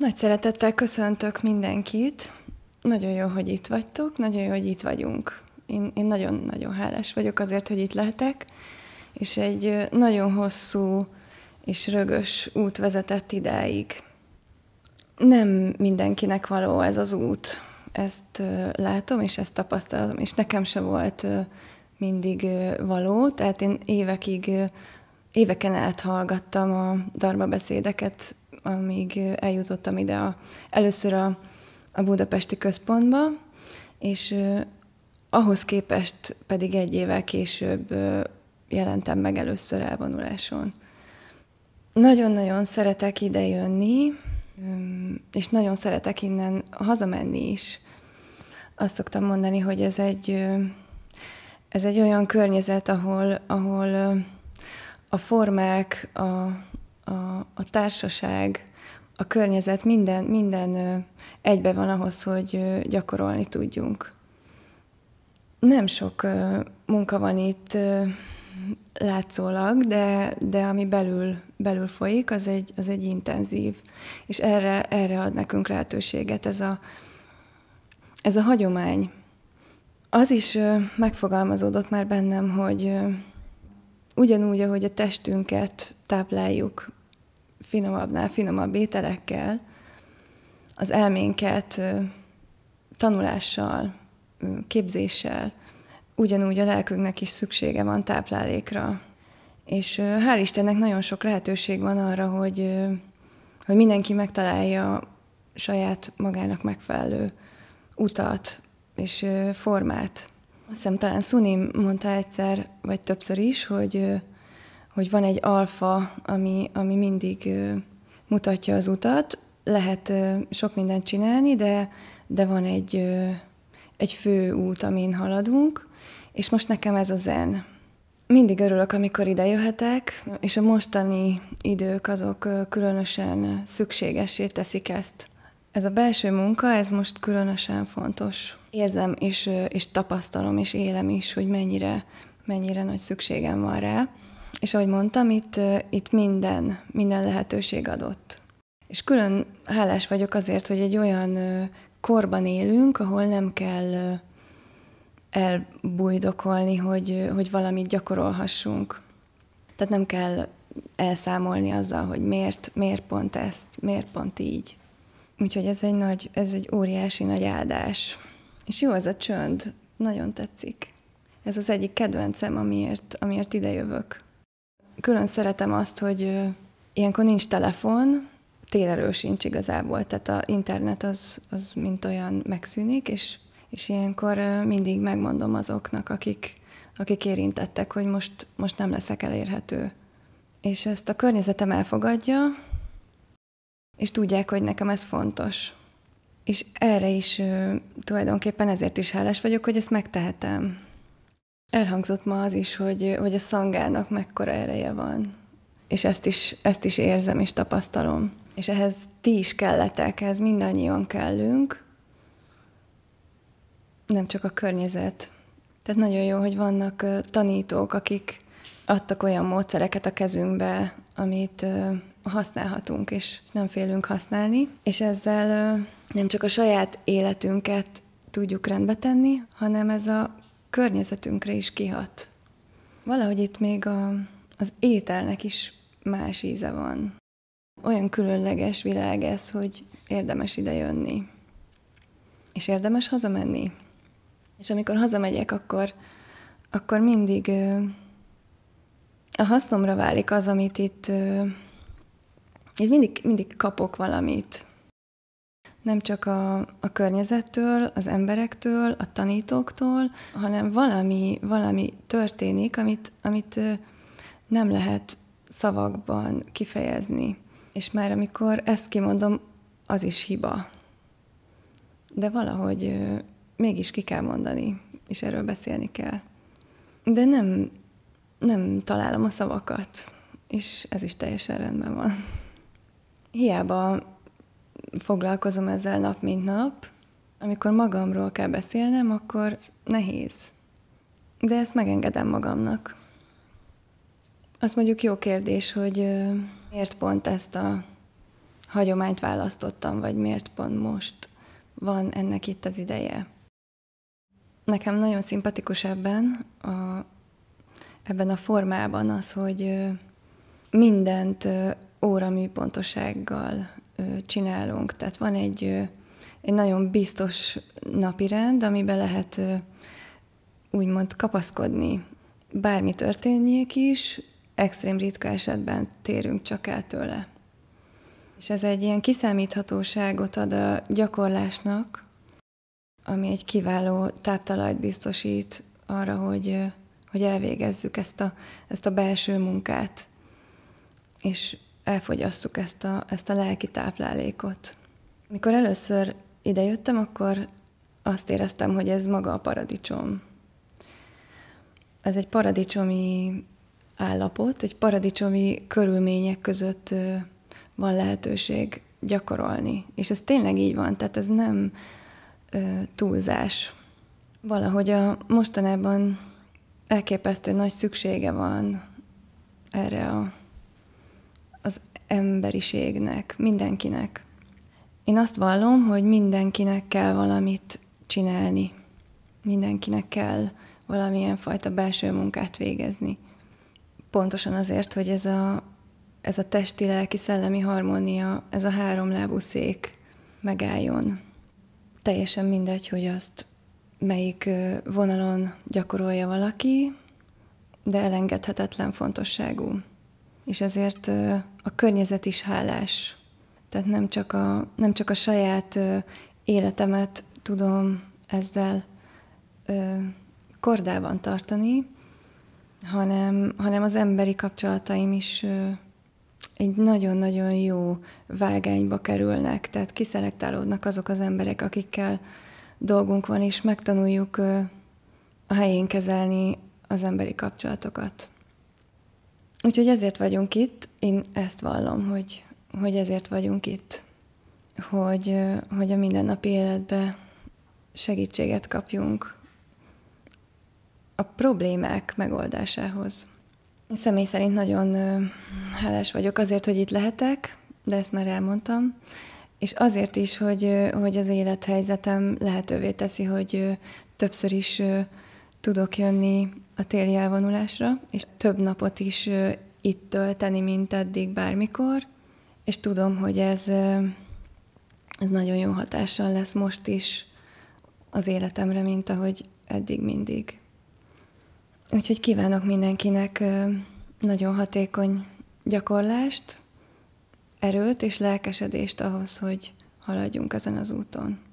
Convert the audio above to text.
Nagy szeretettel köszöntök mindenkit. Nagyon jó, hogy itt vagytok, nagyon jó, hogy itt vagyunk. Én, én nagyon-nagyon hálás vagyok azért, hogy itt lehetek, és egy nagyon hosszú és rögös út vezetett idáig. Nem mindenkinek való ez az út. Ezt látom, és ezt tapasztalom, és nekem se volt mindig való, tehát én évekig, éveken át hallgattam a darma beszédeket amíg eljutottam ide a, először a, a budapesti központba, és ahhoz képest pedig egy évvel később jelentem meg először elvonuláson. Nagyon-nagyon szeretek ide jönni, és nagyon szeretek innen hazamenni is. Azt szoktam mondani, hogy ez egy, ez egy olyan környezet, ahol, ahol a formák, a, a, a társaság, a környezet, minden, minden egybe van ahhoz, hogy gyakorolni tudjunk. Nem sok munka van itt látszólag, de, de ami belül, belül folyik, az egy, az egy intenzív, és erre, erre ad nekünk lehetőséget ez a, ez a hagyomány. Az is megfogalmazódott már bennem, hogy ugyanúgy, ahogy a testünket tápláljuk, finomabbnál finomabb ételekkel az elménket tanulással, képzéssel, ugyanúgy a lelkünknek is szüksége van táplálékra. És hál' Istennek nagyon sok lehetőség van arra, hogy, hogy mindenki megtalálja saját magának megfelelő utat és formát. Azt hiszem talán Szunim mondta egyszer, vagy többször is, hogy hogy van egy alfa, ami, ami mindig ö, mutatja az utat, lehet ö, sok mindent csinálni, de, de van egy, ö, egy fő út, amin haladunk, és most nekem ez a zen. Mindig örülök, amikor ide jöhetek, és a mostani idők azok különösen szükségesé teszik ezt. Ez a belső munka, ez most különösen fontos. Érzem és, és tapasztalom és élem is, hogy mennyire, mennyire nagy szükségem van rá. És ahogy mondtam, itt, itt minden, minden lehetőség adott. És külön hálás vagyok azért, hogy egy olyan korban élünk, ahol nem kell elbújdokolni, hogy, hogy valamit gyakorolhassunk. Tehát nem kell elszámolni azzal, hogy miért, miért pont ezt, miért pont így. Úgyhogy ez egy nagy, ez egy óriási nagy áldás. És jó az a csönd, nagyon tetszik. Ez az egyik kedvencem, amiért, amiért idejövök külön szeretem azt, hogy ilyenkor nincs telefon, térerő sincs igazából, tehát a internet az, az mint olyan megszűnik, és, és ilyenkor mindig megmondom azoknak, akik, akik érintettek, hogy most, most nem leszek elérhető. És ezt a környezetem elfogadja, és tudják, hogy nekem ez fontos. És erre is tulajdonképpen ezért is hálás vagyok, hogy ezt megtehetem. Elhangzott ma az is, hogy, hogy a szangának mekkora ereje van. És ezt is, ezt is érzem és tapasztalom. És ehhez ti is kelletek, ehhez mindannyian kellünk, nem csak a környezet. Tehát nagyon jó, hogy vannak tanítók, akik adtak olyan módszereket a kezünkbe, amit használhatunk, és nem félünk használni. És ezzel nem csak a saját életünket tudjuk rendbe tenni, hanem ez a környezetünkre is kihat. Valahogy itt még a, az ételnek is más íze van. Olyan különleges világ ez, hogy érdemes ide jönni. És érdemes hazamenni. És amikor hazamegyek, akkor, akkor mindig ö, a hasznomra válik az, amit itt, ö, itt mindig, mindig kapok valamit nem csak a, a környezettől, az emberektől, a tanítóktól, hanem valami, valami történik, amit, amit nem lehet szavakban kifejezni. És már amikor ezt kimondom, az is hiba. De valahogy mégis ki kell mondani, és erről beszélni kell. De nem, nem találom a szavakat, és ez is teljesen rendben van. Hiába foglalkozom ezzel nap, mint nap. Amikor magamról kell beszélnem, akkor nehéz. De ezt megengedem magamnak. Azt mondjuk jó kérdés, hogy miért pont ezt a hagyományt választottam, vagy miért pont most van ennek itt az ideje. Nekem nagyon szimpatikus ebben a, ebben a formában az, hogy mindent óramű pontosággal csinálunk. Tehát van egy, egy nagyon biztos napirend, amiben lehet úgymond kapaszkodni. Bármi történjék is, extrém ritka esetben térünk csak el tőle. És ez egy ilyen kiszámíthatóságot ad a gyakorlásnak, ami egy kiváló táptalajt biztosít arra, hogy, hogy elvégezzük ezt a, ezt a belső munkát. És elfogyasszuk ezt a, ezt a lelki táplálékot. Mikor először idejöttem, akkor azt éreztem, hogy ez maga a paradicsom. Ez egy paradicsomi állapot, egy paradicsomi körülmények között van lehetőség gyakorolni. És ez tényleg így van, tehát ez nem túlzás. Valahogy a mostanában elképesztő nagy szüksége van erre a emberiségnek, mindenkinek. Én azt vallom, hogy mindenkinek kell valamit csinálni. Mindenkinek kell valamilyen fajta belső munkát végezni. Pontosan azért, hogy ez a, ez a testi, lelki, szellemi harmónia, ez a háromlábú szék megálljon. Teljesen mindegy, hogy azt melyik vonalon gyakorolja valaki, de elengedhetetlen fontosságú és ezért a környezet is hálás. Tehát nem csak a, nem csak a saját életemet tudom ezzel kordában tartani, hanem, hanem az emberi kapcsolataim is egy nagyon-nagyon jó vágányba kerülnek, tehát kiszelektálódnak azok az emberek, akikkel dolgunk van, és megtanuljuk a helyén kezelni az emberi kapcsolatokat. Úgyhogy ezért vagyunk itt, én ezt vallom, hogy, hogy ezért vagyunk itt, hogy, hogy a mindennapi életbe segítséget kapjunk a problémák megoldásához. Én személy szerint nagyon hálás vagyok azért, hogy itt lehetek, de ezt már elmondtam, és azért is, hogy, hogy az élethelyzetem lehetővé teszi, hogy többször is tudok jönni a téli elvonulásra, és több napot is itt tölteni, mint eddig bármikor, és tudom, hogy ez, ez nagyon jó hatással lesz most is az életemre, mint ahogy eddig mindig. Úgyhogy kívánok mindenkinek nagyon hatékony gyakorlást, erőt és lelkesedést ahhoz, hogy haladjunk ezen az úton.